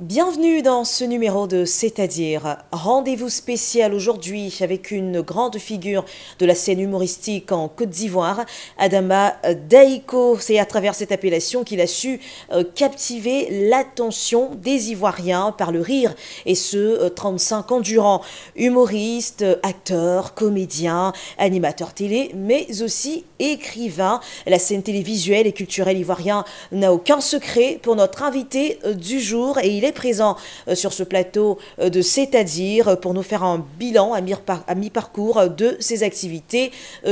Bienvenue dans ce numéro de C'est-à-dire rendez-vous spécial aujourd'hui avec une grande figure de la scène humoristique en Côte d'Ivoire, Adama Daiko. C'est à travers cette appellation qu'il a su euh, captiver l'attention des Ivoiriens par le rire et ce 35 euh, ans durant. Humoriste, acteur, comédien, animateur télé, mais aussi écrivain. La scène télévisuelle et culturelle ivoirienne n'a aucun secret pour notre invité euh, du jour et il est présent euh, sur ce plateau euh, de C'est-à-dire euh, pour nous faire un bilan à mi-parcours de ses activités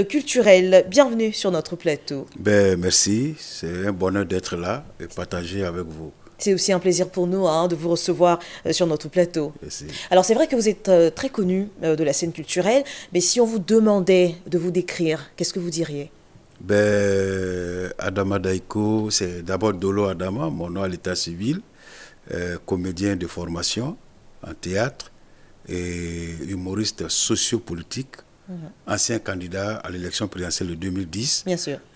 culturelles. Bienvenue sur notre plateau. Ben, merci, c'est un bonheur d'être là et partager avec vous. C'est aussi un plaisir pour nous hein, de vous recevoir sur notre plateau. Alors c'est vrai que vous êtes très connu de la scène culturelle, mais si on vous demandait de vous décrire, qu'est-ce que vous diriez ben, Adama Daiko, c'est d'abord Dolo Adama, mon nom à l'état civil. Euh, comédien de formation en théâtre et humoriste sociopolitique, mhm. ancien candidat à l'élection présidentielle de 2010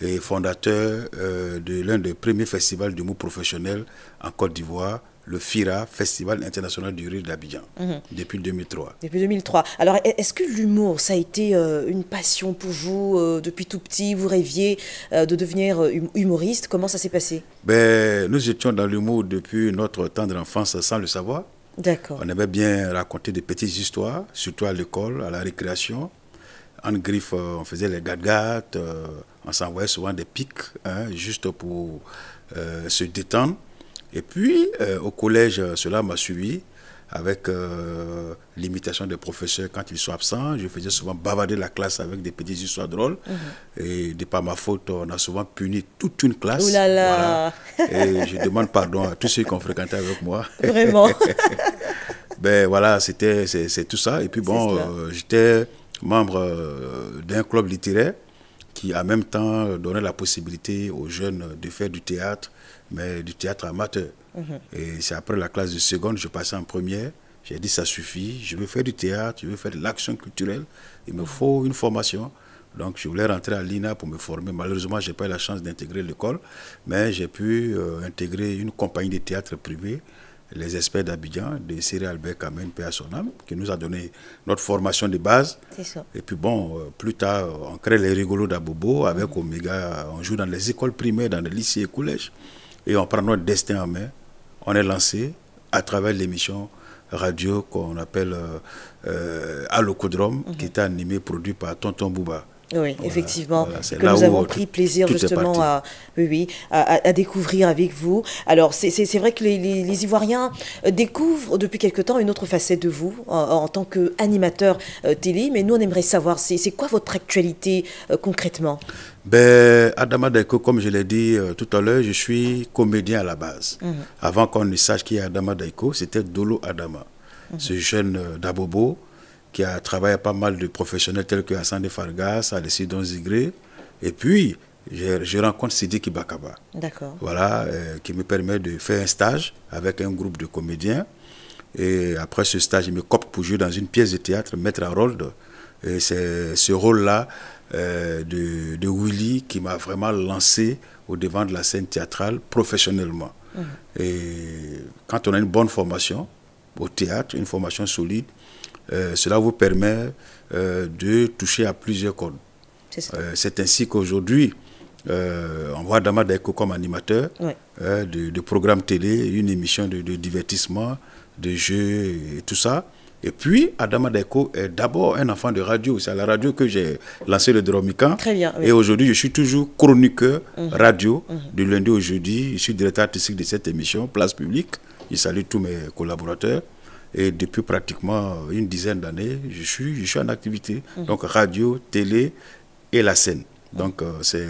et fondateur euh, de l'un des premiers festivals d'humour professionnel en Côte d'Ivoire, le FIRA, Festival international du rire d'Abidjan, mhm. depuis 2003. Depuis 2003. Alors, e-, est-ce que l'humour, ça a été euh, une passion pour vous euh, depuis tout petit Vous rêviez euh, de devenir hum-, humoriste Comment ça s'est passé ben, Nous étions dans l'humour depuis notre tendre enfance sans le savoir. D'accord. On avait bien raconté des petites histoires, surtout à l'école, à la récréation. En griffe, on faisait les gadgates, on s'envoyait souvent des pics, hein, juste pour se détendre. Et puis, euh, au collège, euh, cela m'a suivi avec euh, l'imitation des professeurs quand ils sont absents. Je faisais souvent bavarder la classe avec des petites histoires drôles. Mhm. Et de par ma faute, on a souvent puni toute une classe. Ouh là là. Et je demande pardon à tous ceux qui ont fréquenté avec moi. Vraiment. ben voilà, c'était c'est tout ça. Et puis bon, j'étais membre d'un club littéraire qui en même temps donnait la possibilité aux jeunes de faire du théâtre, mais du théâtre amateur. Mhm. Et c'est après la classe de seconde, je passais en première. J'ai dit, ça suffit, je veux faire du théâtre, je veux faire de l'action culturelle, il me faut une formation. Donc je voulais rentrer à l'INA pour me former. Malheureusement, je n'ai pas eu la chance d'intégrer l'école, mais j'ai pu euh, intégrer une compagnie de théâtre privée, les experts d'Abidjan, de Cyril Albert Kamen, P.A. Sonam, qui nous a donné notre formation de base. Et puis bon, euh, plus tard, on crée les rigolos d'Abobo avec Omega, on joue dans les écoles primaires, dans les lycées et collèges et en prenant notre destin en main. On est lancé à travers l'émission radio qu'on appelle euh, euh mhm. qui est animée, produite par Tonton Bouba. Oui, effectivement, que nous avons pris plaisir justement à, oui, à, découvrir avec vous. Alors, c'est vrai que les, Ivoiriens euh, découvrent depuis quelque temps une autre facette de vous en, tant qu'animateur animateur télé, mais nous, on aimerait savoir, c'est quoi votre actualité euh, concrètement ben, Adama Daiko, comme je l'ai dit euh, tout à l'heure, je suis comédien à la base. Mhm. Avant qu'on ne sache qui est Adama Daiko, c'était Dolo Adama, mhm. ce jeune euh, d'Abobo qui a travaillé pas mal de professionnels tels que Hassan de Fargas, Alessi Zigré. Et puis, je, rencontre Sidi Kibakaba. D'accord. Voilà, euh, qui me permet de faire un stage avec un groupe de comédiens. Et après ce stage, il me coppe pour jouer dans une pièce de théâtre, Maître Harold. Et c'est ce rôle-là euh, de, Willy qui m'a vraiment lancé au devant de la scène théâtrale professionnellement. Mhm. Et quand on a une bonne formation au théâtre, une formation solide, euh, cela vous permet euh, de toucher à plusieurs cordes. C'est ainsi qu'aujourd'hui, on voit Dama comme animateur de, de, programmes télé, une émission de, de divertissement, de jeux et tout ça. Et puis, Adama Deko est d'abord un enfant de radio. C'est à la radio que j'ai lancé le Dromican. Et aujourd'hui, je suis toujours chroniqueur mhm. radio mhm. du lundi au jeudi. Je suis directeur artistique de cette émission, Place Publique. Je salue tous mes collaborateurs. Et depuis pratiquement une dizaine d'années, je suis, je suis en activité. Mhm. Donc, radio, télé et la scène. Donc, euh, c'est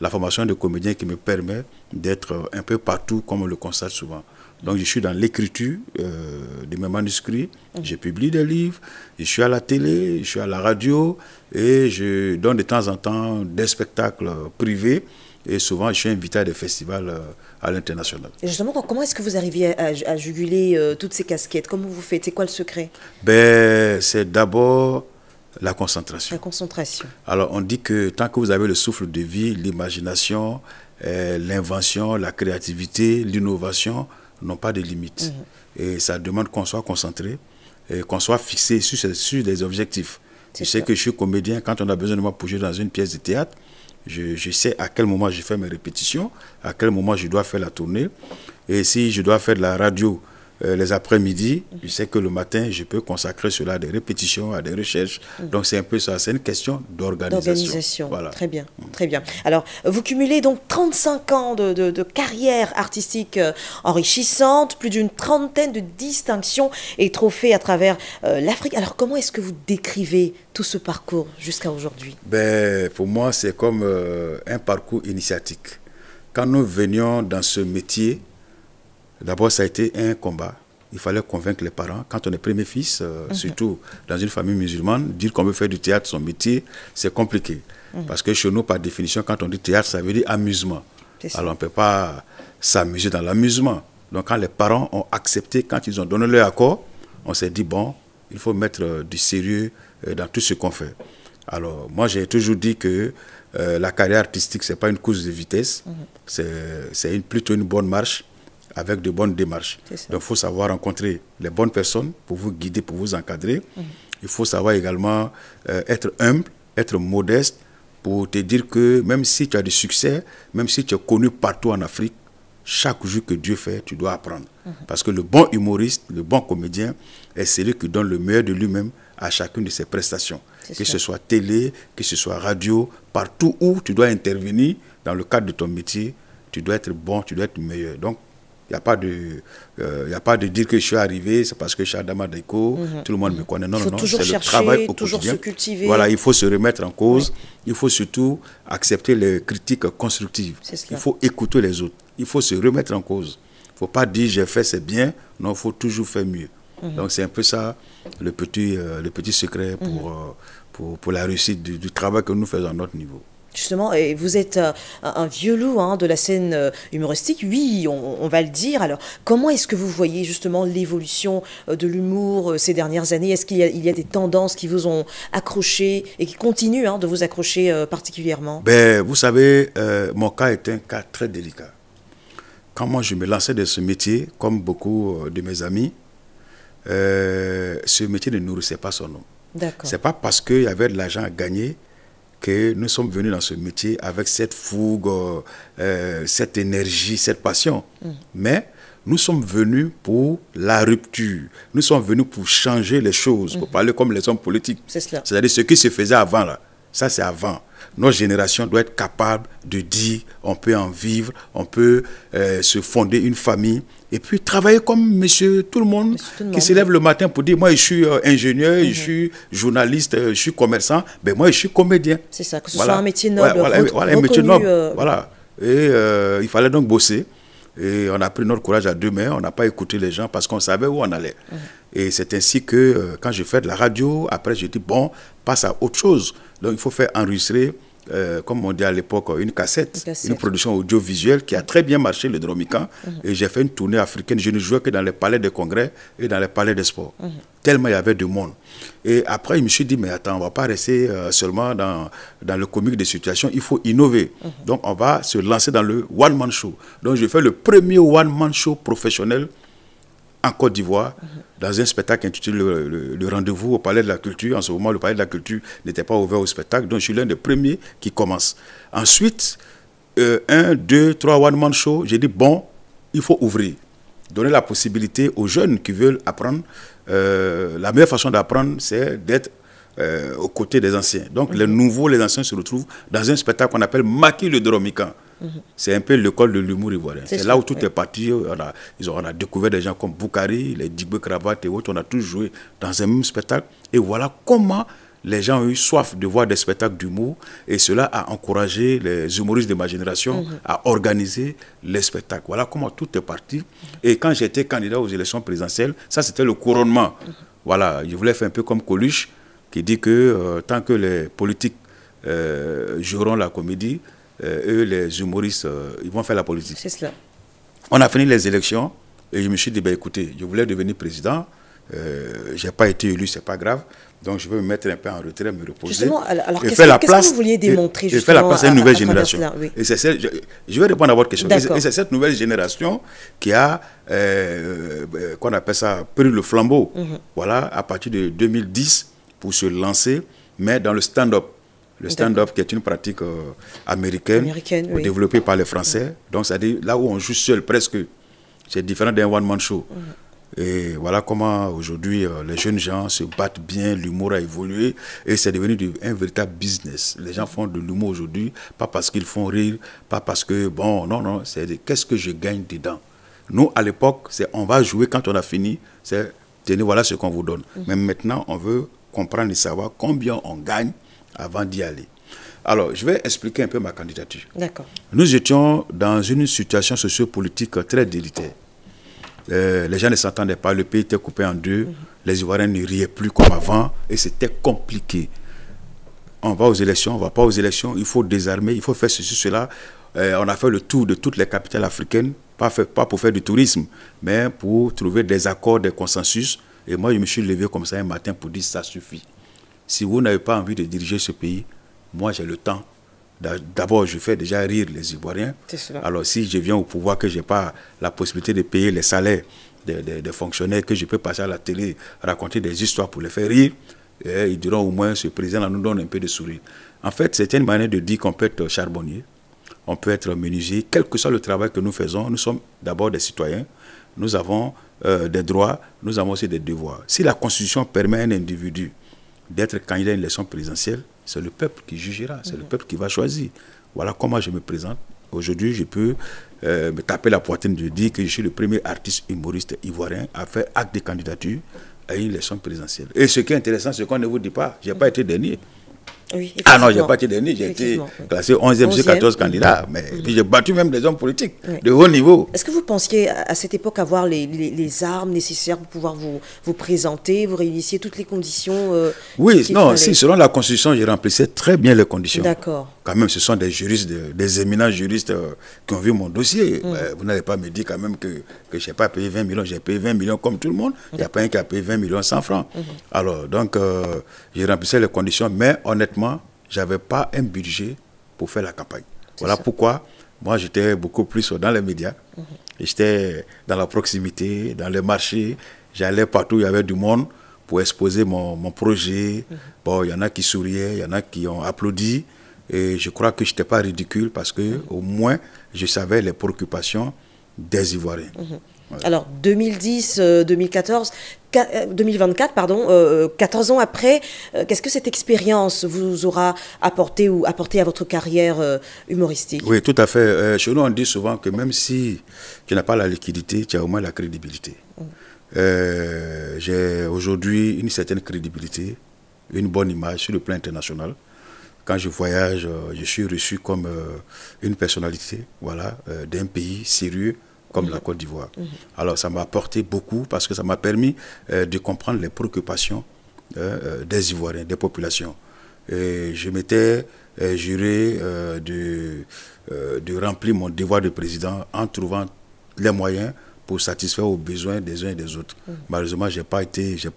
la formation de comédien qui me permet d'être un peu partout, comme on le constate souvent. Donc je suis dans l'écriture euh, de mes manuscrits, j'ai mhm. je publie des livres, je suis à la télé, je suis à la radio et je donne de temps en temps des spectacles privés et souvent je suis invité à des festivals euh, à l'international. Justement, comment est-ce que vous arrivez à, juguler euh, toutes ces casquettes Comment vous faites C'est quoi le secret ben, C'est d'abord la concentration. La concentration. Alors on dit que tant que vous avez le souffle de vie, l'imagination, l'invention, la créativité, l'innovation, n'ont pas de limites. Mhm. Et ça demande qu'on soit concentré et qu'on soit fixé sur, sur des objectifs. Je sais que je suis comédien, quand on a besoin de moi pour jouer dans une pièce de théâtre, je, je, sais à quel moment je fais mes répétitions, à quel moment je dois faire la tournée. Et si je dois faire de la radio, euh, les après-midi. Je sais que le matin, je peux consacrer cela à des répétitions, à des recherches. Mm. Donc c'est un peu ça, c'est une question d'organisation. Voilà. Très bien, mm. très bien. Alors, vous cumulez donc 35 ans de, carrière artistique euh, enrichissante, plus d'une trentaine de distinctions et trophées à travers euh, l'Afrique. Alors comment est-ce que vous décrivez tout ce parcours jusqu'à aujourd'hui ben, Pour moi, c'est comme un parcours initiatique. Quand nous venions dans ce métier, D'abord, ça a été un combat. Il fallait convaincre les parents. Quand on est premier fils, euh, mhm. surtout dans une famille musulmane, dire qu'on veut faire du théâtre son métier, c'est compliqué. Mhm. Parce que chez nous, par définition, quand on dit théâtre, ça veut dire amusement. Alors on ne peut pas s'amuser dans l'amusement. Donc quand les parents ont accepté, quand ils ont donné leur accord, on s'est dit, bon, il faut mettre euh, du sérieux euh, dans tout ce qu'on fait. Alors moi, j'ai toujours dit que la carrière artistique, ce n'est pas une course de vitesse, mhm. c'est plutôt une bonne marche avec de bonnes démarches. Donc, il faut savoir rencontrer les bonnes personnes pour vous guider, pour vous encadrer. Mhm. Il faut savoir également euh, être humble, être modeste pour te dire que même si tu as du succès, même si tu es connu partout en Afrique, chaque jour que Dieu fait, tu dois apprendre. Mhm. Parce que le bon humoriste, le bon comédien est celui qui donne le meilleur de lui-même à chacune de ses prestations. Que ce soit télé, que ce soit radio, partout où tu dois intervenir dans le cadre de ton métier, tu dois être bon, tu dois être meilleur. Donc, il n'y a pas de, euh, y a pas de dire que je suis arrivé, c'est parce que je suis à mhm. tout le monde me connaît. Non, non, non, c'est le toujours Se cultiver. Voilà, il faut se remettre en cause. Il faut surtout accepter les critiques constructives. Il faut écouter les autres. Il faut se remettre en cause. Il ne faut pas dire j'ai fait, c'est bien. Non, il faut toujours faire mieux. Mhm. Donc c'est un peu ça le petit, euh, le petit secret pour, mhm. euh, pour, la réussite du travail que nous faisons à notre niveau. Justement, et vous êtes euh, un, vieux loup hein, de la scène euh, humoristique, oui, on, va le dire. Alors, comment est-ce que vous voyez justement l'évolution euh, de l'humour ces dernières années Est-ce qu'il y, a des tendances qui vous ont accroché et qui continuent hein, de vous accrocher particulièrement ben, Vous savez, mon cas est un cas très délicat. Quand moi je me lançais dans ce métier, comme beaucoup de mes amis, ce métier ne nourrissait pas son nom. C'est pas parce qu'il y avait de l'argent à gagner que nous sommes venus dans ce métier avec cette fougue, euh, euh, cette énergie, cette passion. Mm. Mais nous sommes venus pour la rupture. Nous sommes venus pour changer les choses, pour mm-hmm. parler comme les hommes politiques. C'est-à-dire ce qui se faisait avant, là. Ça, c'est avant. nos générations doivent être capables de dire on peut en vivre, on peut euh, se fonder une famille, et puis travailler comme monsieur tout le monde, qui se lève le matin pour dire moi je suis euh, ingénieur, je mhm. suis journaliste, euh, je suis commerçant, mais ben, moi je suis comédien. C'est ça, que ce soit un métier noble. Voilà, un euh, métier noble. Voilà. Et il fallait donc bosser. Et on a pris notre courage à deux mains, on n'a pas écouté les gens parce qu'on savait où on allait. Mhm. Et c'est ainsi que quand j'ai fait de la radio, après j'ai dit bon, passe à autre chose. Donc il faut faire enregistrer euh, comme on dit à l'époque, une cassette, une production audiovisuelle qui a très bien marché, le Dromican. Mhm. Et j'ai fait une tournée africaine. Je ne jouais que dans les palais de congrès et dans les palais de sport. Mhm. Tellement il y avait du monde. Et après, je me suis dit, mais attends, on ne va pas rester euh, seulement dans, dans le comique des situations. Il faut innover. Mhm. Donc, on va se lancer dans le one-man show. Donc, j'ai fait le premier one-man show professionnel en Côte d'Ivoire dans un spectacle intitulé Le, Rendez-vous au Palais de la Culture. En ce moment, le Palais de la Culture n'était pas ouvert au spectacle, donc je suis l'un des premiers qui commence. Ensuite, euh, un, deux, trois one-man show, j'ai dit bon, il faut ouvrir. Donner la possibilité aux jeunes qui veulent apprendre. Euh, la meilleure façon d'apprendre, c'est d'être euh, aux côtés des anciens. Donc, les nouveaux, les anciens se retrouvent dans un spectacle qu'on appelle Maki le Dromican. Mm-hmm. C'est un peu l'école de l'humour ivoirien. C'est là où tout est parti. On a, découvert des gens comme Boukari, les Digbe Cravate et autres. On a tous joué dans un même spectacle. Et voilà comment les gens ont eu soif de voir des spectacles d'humour et cela a encouragé les humoristes de ma génération mm-hmm. à organiser les spectacles. Voilà comment tout est parti. Mm-hmm. Et quand j'étais candidat aux élections présidentielles, ça c'était le couronnement. Voilà, je voulais faire un peu comme Coluche qui dit que euh, tant que les politiques euh, joueront la comédie, euh, eux, les humoristes, euh, ils vont faire la politique. C'est cela. On a fini les élections et je me suis dit, ben, écoutez, je voulais devenir président. Euh, je n'ai pas été élu, ce n'est pas grave. Donc je vais me mettre un peu en retrait, me reposer. Justement, alors qu'est-ce que, vous vouliez démontrer Je fais la place à une nouvelle génération. je, vais répondre à votre question. c'est cette nouvelle génération qui a, qu'on appelle ça, pris le flambeau. Mhm. Voilà, à partir de 2010 pour se lancer, mais dans le stand-up. Le stand-up qui est une pratique euh, américaine, développée par les Français. Donc, c'est-à-dire là où on joue seul presque, c'est différent d'un one-man show. Et voilà comment aujourd'hui euh, les jeunes gens se battent bien, l'humour a évolué et c'est devenu un véritable business. Les gens font de l'humour aujourd'hui, pas parce qu'ils font rire, pas parce que, bon, non, non, c'est qu'est-ce que je gagne dedans. Nous, à l'époque, c'est on va jouer quand on a fini, c'est tenez, voilà ce qu'on vous donne. Mm-hmm. Mais maintenant, on veut comprendre et savoir combien on gagne avant d'y aller. Alors, je vais expliquer un peu ma candidature. D'accord. Nous étions dans une situation sociopolitique très délicate. Euh, les gens ne s'entendaient pas, le pays était coupé en deux, mhm. les Ivoiriens ne riaient plus comme avant, et c'était compliqué. On va aux élections, on ne va pas aux élections, il faut désarmer, il faut faire ceci, cela. Euh, on a fait le tour de toutes les capitales africaines, pas, pas pour faire du tourisme, mais pour trouver des accords, des consensus. Et moi, je me suis levé comme ça un matin pour dire ça suffit. Si vous n'avez pas envie de diriger ce pays, moi j'ai le temps. D'abord, je fais déjà rire les Ivoiriens. Alors si je viens au pouvoir, que je n'ai pas la possibilité de payer les salaires des, fonctionnaires, que je peux passer à la télé, raconter des histoires pour les faire rire, eh, ils diront au moins ce président-là nous donne un peu de sourire. En fait, c'est une manière de dire qu'on peut être charbonnier, on peut être menuisier, quel que soit le travail que nous faisons, nous sommes d'abord des citoyens, nous avons euh, des droits, nous avons aussi des devoirs. Si la Constitution permet à un individu d'être candidat à une leçon présidentielle, c'est le peuple qui jugera, c'est le peuple qui va choisir. Voilà comment je me présente. Aujourd'hui, je peux euh, me taper la poitrine de dire que je suis le premier artiste humoriste ivoirien à faire acte de candidature à une leçon présidentielle. Et ce qui est intéressant, c'est qu'on ne vous dit pas, je n'ai pas été dernier ah non, j'ai pas été dernier, j'ai été classé 11e sur 14 candidats, mais mhm. j'ai battu même des hommes politiques de haut niveau. Est-ce que vous pensiez à cette époque avoir les, armes nécessaires pour pouvoir vous, présenter, vous réunissiez toutes les conditions euh, Oui, non, si, selon la Constitution, je remplissais très bien les conditions. D'accord même, ce sont des juristes, des éminents juristes euh, qui ont vu mon dossier. Mm. Euh, vous n'allez pas me dire quand même que je n'ai pas payé 20 millions. J'ai payé 20 millions comme tout le monde. Il n'y a mm. pas un qui a payé 20 millions 100 francs. Mm-hmm. Alors, donc, euh, j'ai rempli les conditions, mais honnêtement, je n'avais pas un budget pour faire la campagne. Voilà pourquoi moi, j'étais beaucoup plus dans les médias. Mm-hmm. J'étais dans la proximité, dans les marchés. J'allais partout, il y avait du monde pour exposer mon, mon projet. Mm-hmm. Bon, il y en a qui souriaient, il y en a qui ont applaudi. Et je crois que je n'étais pas ridicule parce que au moins je savais les préoccupations des Ivoiriens. Mhm. Alors 2010, 2014, 2024, pardon, 14 euh, ans après, euh, qu'est-ce que cette expérience vous aura apporté ou apporté à votre carrière euh, humoristique Oui, tout à fait. chez nous, on dit souvent que même si tu n'as pas la liquidité, tu as au moins la crédibilité. Mhm. J'ai aujourd'hui une certaine crédibilité, une bonne image sur le plan international. Quand je voyage, euh, je suis reçu comme euh, une personnalité voilà, euh, d'un pays sérieux comme la Côte d'Ivoire. Mhm. Alors ça m'a apporté beaucoup parce que ça m'a permis de comprendre les préoccupations des Ivoiriens, des populations. Et je m'étais juré de, de remplir mon devoir de président en trouvant les moyens pour satisfaire aux besoins des uns et des autres. Mhm. Malheureusement, je n'ai pas,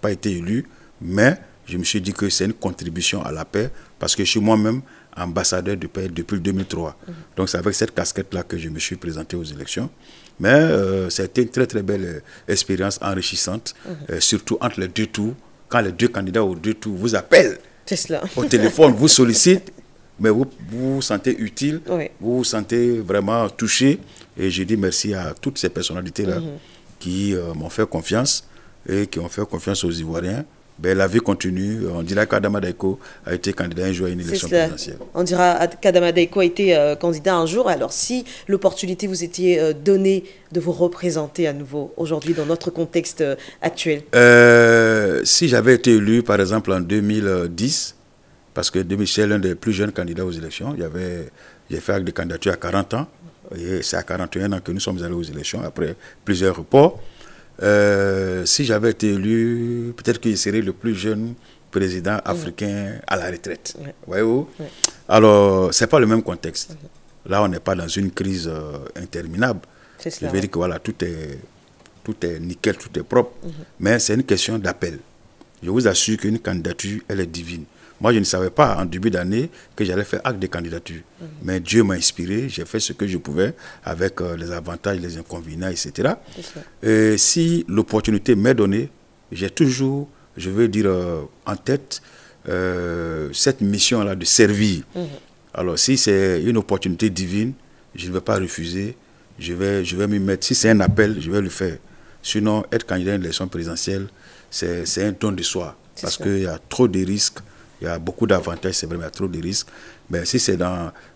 pas été élu, mais je me suis dit que c'est une contribution à la paix parce que je suis moi-même ambassadeur de paix depuis 2003. Mhm. Donc c'est avec cette casquette-là que je me suis présenté aux élections. Mais c'était euh, une très très belle euh, expérience enrichissante, mhm. euh, surtout entre les deux tours, quand les deux candidats aux deux tours vous appellent au téléphone, vous sollicitent, mais vous, vous sentez utile, vous vous sentez vraiment touché. Et je dis merci à toutes ces personnalités-là mhm. qui m'ont fait confiance et qui ont fait confiance aux Ivoiriens ben, la vie continue. On dira qu'Adama Daiko a été candidat un jour à une élection présidentielle. On dira qu'Adama Daiko a été euh, candidat un jour. Alors, si l'opportunité vous était euh, donnée de vous représenter à nouveau aujourd'hui dans notre contexte euh, actuel Si j'avais été élu, par exemple, en 2010, parce que Michel est l'un des plus jeunes candidats aux élections, j'ai fait acte de candidature à 40 ans. c'est à 41 ans que nous sommes allés aux élections après plusieurs reports. Euh, si j'avais été élu, peut-être qu'il serait le plus jeune président mm. africain à la retraite. Voyez-vous Alors, c'est pas le même contexte. Là, on n'est pas dans une crise euh, interminable. Je veux dire que voilà, tout est, tout est nickel, tout est propre. Mm-hmm. Mais c'est une question d'appel. Je vous assure qu'une candidature, elle est divine. Moi, je ne savais pas en début d'année que j'allais faire acte de candidature. Mais Dieu m'a inspiré, j'ai fait ce que je pouvais avec euh, les avantages, les inconvénients, etc. si l'opportunité m'est donnée, j'ai toujours, je veux dire, euh, en tête euh, cette mission-là de servir. Mhm. Alors, si c'est une opportunité divine, je ne vais pas refuser, je vais, je vais mettre. Si c'est un appel, je vais le faire. Sinon, être candidat à une élection présidentielle, c'est un don de soi. Parce qu'il y a trop de risques il y a beaucoup d'avantages, c'est vrai, mais il y a trop de risques. Mais si c'est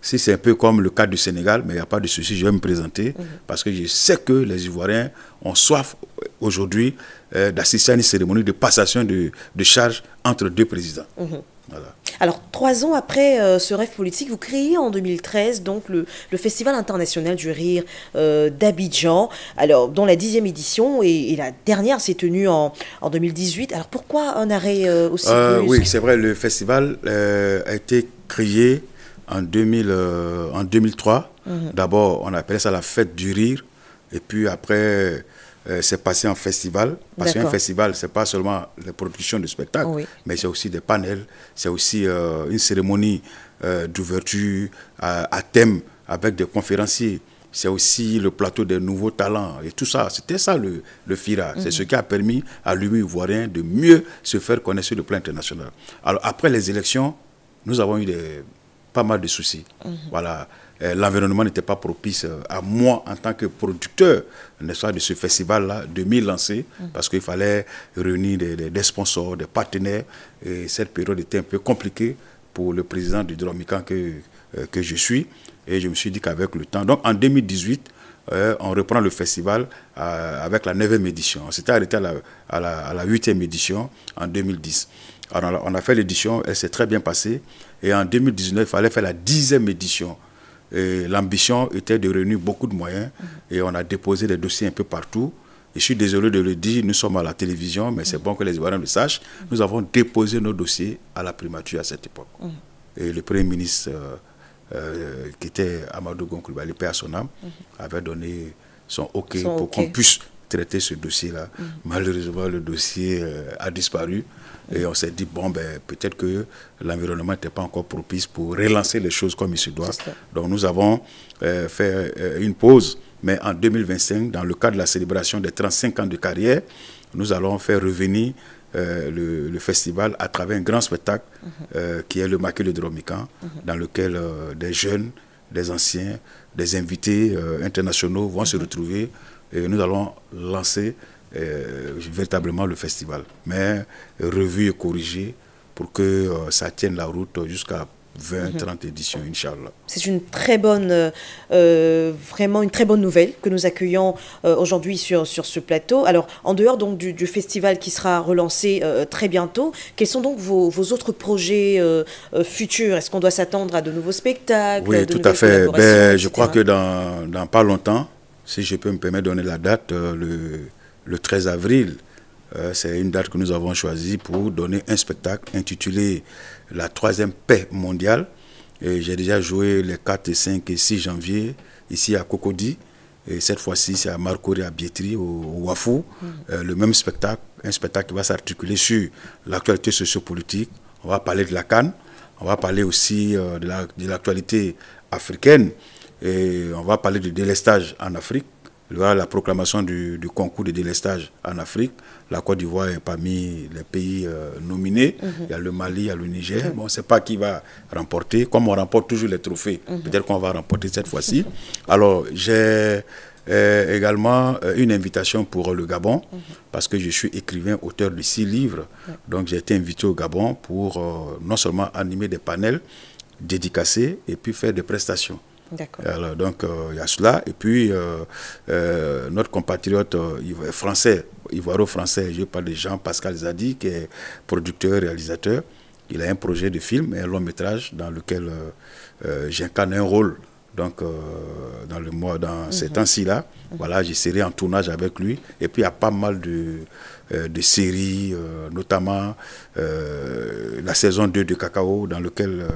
si un peu comme le cas du Sénégal, mais il n'y a pas de souci, je vais me présenter, mhm. parce que je sais que les Ivoiriens ont soif euh, aujourd'hui euh, d'assister à une cérémonie de passation de, charges entre deux présidents. Mhm. Alors, trois ans après euh, ce rêve politique, vous créez en 2013 donc le, Festival international du rire euh, d'Abidjan, alors dont la dixième édition et, la dernière s'est tenue en, 2018. Alors, pourquoi un arrêt euh, aussi Oui, c'est vrai, le festival a été créé en, 2003. Mhm. D'abord, on appelait ça la fête du rire, et puis après euh, c'est passé en festival. Parce qu'un festival, c'est pas seulement les production de spectacles, mais c'est aussi des panels, c'est aussi euh, une cérémonie euh, d'ouverture à thème avec des conférenciers c'est aussi le plateau des nouveaux talents et tout ça. C'était ça le, le FIRA. C'est mhm. ce qui a permis à l'UMI ivoirien de mieux se faire connaître sur le plan international. Alors après les élections, nous avons eu des, pas mal de soucis. Mhm. Voilà. Euh, l'environnement n'était pas propice euh, à moi en tant que producteur, de ce festival-là, de m'y lancer, mm. parce qu'il fallait réunir des, sponsors, des partenaires, et cette période était un peu compliquée pour le président du Dromican que, euh, que je suis, et je me suis dit qu'avec le temps, donc en 2018, on reprend le festival avec la 9e édition. On s'était arrêté à la, à, à la, 8e édition en 2010. Alors, on a fait l'édition, elle s'est très bien passée. Et en 2019, il fallait faire la 10e édition l'ambition était de réunir beaucoup de moyens mhm. et on a déposé des dossiers un peu partout. Et je suis désolé de le dire, nous sommes à la télévision, mais c'est mhm. bon que les Ivoiriens le sachent. Mhm. Nous avons déposé nos dossiers à la primature à cette époque. Et le Premier ministre, euh, euh, qui était Amadou le père à avait donné son OK pour qu'on puisse traiter ce dossier-là. Mm. Malheureusement, le dossier euh, a disparu. Et on s'est dit, bon, ben, peut-être que l'environnement n'était pas encore propice pour relancer les choses comme il se doit. Donc nous avons euh, fait euh, une pause, mais en 2025, dans le cadre de la célébration des 35 ans de carrière, nous allons faire revenir le, festival à travers un grand spectacle mm-hmm. qui est le Macule de mm-hmm. dans lequel des jeunes, des anciens, des invités internationaux vont se mm-hmm. retrouver et nous allons lancer euh, véritablement le festival. Mais euh, revu et corrigé pour que euh, ça tienne la route jusqu'à 20, 30 mhm. éditions, Inch'Allah. C'est une très bonne, vraiment une très bonne nouvelle que nous accueillons aujourd'hui sur, sur ce plateau. Alors, en dehors donc du, festival qui sera relancé très bientôt, quels sont donc vos, vos autres projets futurs Est-ce qu'on doit s'attendre à de nouveaux spectacles Oui, tout à fait. Ben, je crois que dans, dans pas longtemps, si je peux me permettre de donner la date, euh, le, 13 avril, euh, c'est une date que nous avons choisie pour donner un spectacle intitulé La troisième paix mondiale. J'ai déjà joué les 4, 5 et 6 janvier ici à Cocody. Et cette fois-ci, c'est à Marcoré à Bietri au, au Wafou. Mm. Euh, le même spectacle, un spectacle qui va s'articuler sur l'actualité sociopolitique. On va parler de la Cannes, on va parler aussi de l'actualité africaine. Et on va parler du délestage en Afrique. aura la proclamation du, concours de délestage en Afrique. La Côte d'Ivoire est parmi les pays euh, nominés. Mhm. Il y a le Mali, il y a le Niger. Bon, on ne sait pas qui va remporter. Comme on remporte toujours les trophées, mhm. peut-être qu'on va remporter cette fois-ci. Alors, j'ai euh, également euh, une invitation pour le Gabon, mhm. parce que je suis écrivain, auteur de six livres. Donc, j'ai été invité au Gabon pour non seulement animer des panels dédicacer et puis faire des prestations. Alors, donc, euh, il y a cela. Et puis, euh, euh, notre compatriote français, ivoiro-français, je parle de Jean-Pascal Zadi, qui est producteur, réalisateur. Il a un projet de film un long métrage dans lequel j'incarne un rôle donc dans le mois dans mhm. ces temps-ci là voilà j'essaierai en tournage avec lui et puis il y a pas mal de, de séries notamment la saison 2 de cacao dans lequel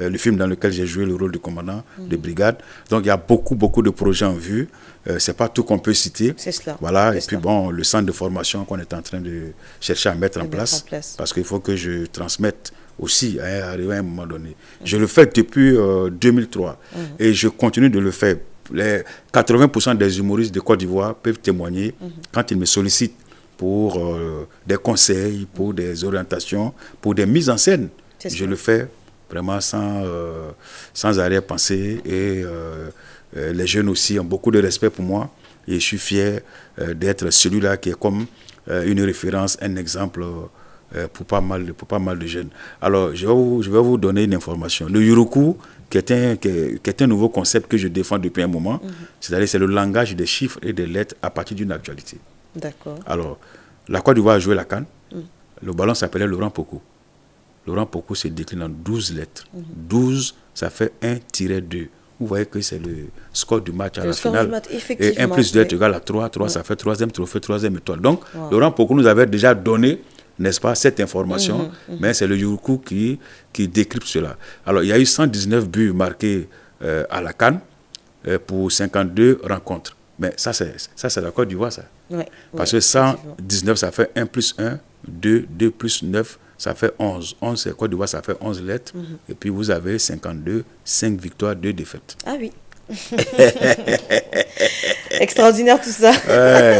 euh, le film dans lequel j'ai joué le rôle du commandant de mhm. brigade. Donc il y a beaucoup, beaucoup de projets en vue. Ce euh, c'est pas tout qu'on peut citer. C'est cela. Voilà, et puis bon, le centre de formation qu'on est en train de chercher à mettre, en, place, parce qu'il faut que je transmette aussi à, un moment donné. Mhm. Je le fais depuis 2003 euh, mhm. et je continue de le faire les 80% des humoristes de Côte d'Ivoire peuvent témoigner quand ils me sollicitent pour des conseils, pour des orientations, pour des mises en scène. Je le fais vraiment sans, euh, sans arrière-pensée. Et euh, euh, les jeunes aussi ont beaucoup de respect pour moi. Et je suis fier d'être celui-là qui est comme une référence, un exemple pour, pas mal, de, pour pas mal de jeunes. Alors, je vais vous, donner une information. Le Yuruku, qui est, un, qui, un, nouveau concept que je défends depuis un moment, mhm. c'est-à-dire c'est le langage des chiffres et des lettres à partir d'une actualité. D'accord. Alors, la Côte d'Ivoire a joué la canne. Mhm. Le ballon s'appelait Laurent Pocou. Laurent Poco se décline en 12 lettres. 12, ça fait 1-2. Vous voyez que c'est le score du match à la finale. et 1 plus 2 est égal à 3. 3, ça fait 3 3ème trophée, 3 3ème étoile. Donc, Laurent Poco nous avait déjà donné, n'est-ce pas, cette information. Mhm, mhm. Mais c'est le Yurku qui, qui décrypte cela. Alors, il y a eu 119 buts marqués euh, à la Cannes euh, pour 52 rencontres. Mais ça, c'est la Côte d'Ivoire, ça. Parce que 119, ça fait 1 plus 1, 2, 2 plus 9, ça fait 11. 11, c'est ça fait 11 lettres. Mhm. Et puis vous avez 52, 5 victoires, 2 défaites. Ah oui. Extraordinaire tout ça.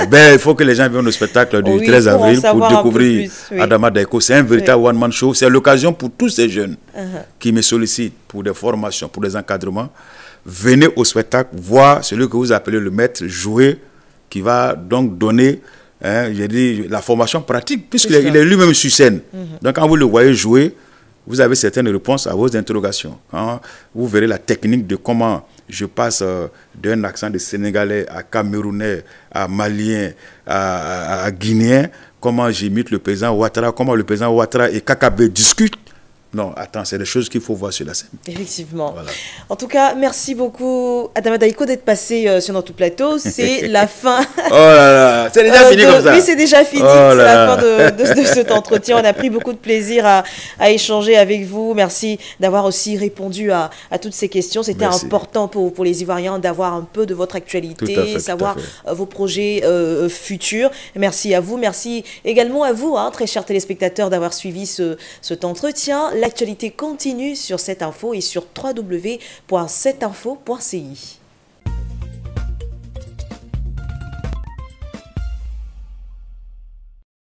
ben, il faut que les gens viennent au spectacle du 13 avril pour, découvrir Adama Daiko. C'est un véritable one-man show. C'est l'occasion pour tous ces jeunes uh-huh. qui me sollicitent pour des formations, pour des encadrements. Venez au spectacle, voir celui que vous appelez le maître jouer, qui va donc donner Hein, j'ai dit la formation pratique, puisqu'il est, est lui-même sur scène. Mhm. Donc, quand vous le voyez jouer, vous avez certaines réponses à vos interrogations. Hein, vous verrez la technique de comment je passe euh, d'un accent de Sénégalais à Camerounais, à Malien, à, Guinéen, comment j'imite le président Ouattara, comment le président Ouattara et Kakabé discutent non, attends, c'est des choses qu'il faut voir sur la scène. Effectivement. En tout cas, merci beaucoup, Adama Daiko, d'être passé euh, sur notre plateau. C'est la fin. oh là là, c'est déjà euh, fini comme ça. Oui, c'est déjà fini. Oh c'est la fin de, cet entretien. On a pris beaucoup de plaisir à, échanger avec vous. Merci d'avoir aussi répondu à, toutes ces questions. C'était important pour, les Ivoiriens d'avoir un peu de votre actualité, savoir euh, vos projets futurs. Merci à vous. Merci également à vous, hein, très chers téléspectateurs, d'avoir suivi ce, cet entretien. L'actualité continue sur cette info et sur www7